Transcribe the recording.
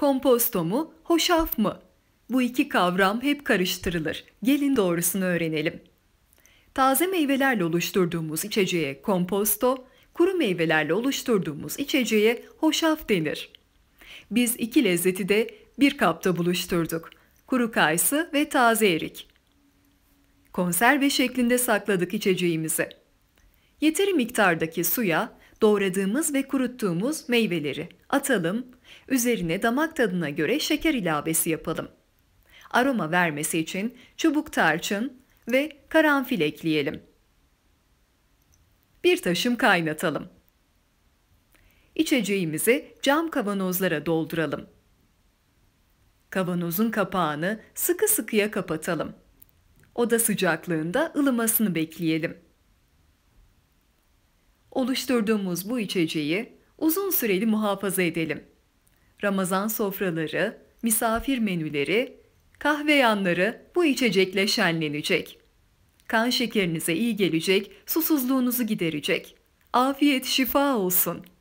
Komposto mu, hoşaf mı? Bu iki kavram hep karıştırılır. Gelin doğrusunu öğrenelim. Taze meyvelerle oluşturduğumuz içeceğe komposto, kuru meyvelerle oluşturduğumuz içeceğe hoşaf denir. Biz iki lezzeti de bir kapta buluşturduk. Kuru kayısı ve taze erik. Konserve şeklinde sakladık içeceğimizi. Yeteri miktardaki suya doğradığımız ve kuruttuğumuz meyveleri atalım Üzerine damak tadına göre şeker ilavesi yapalım. Aroma vermesi için çubuk tarçın ve karanfil ekleyelim. Bir taşım kaynatalım. İçeceğimizi cam kavanozlara dolduralım. Kavanozun kapağını sıkı sıkıya kapatalım. Oda sıcaklığında ılımasını bekleyelim. Oluşturduğumuz bu içeceği uzun süreli muhafaza edelim. Ramazan sofraları, misafir menüleri, kahve yanları bu içecekle şenlenecek. Kan şekerinize iyi gelecek, susuzluğunuzu giderecek. Afiyet şifa olsun.''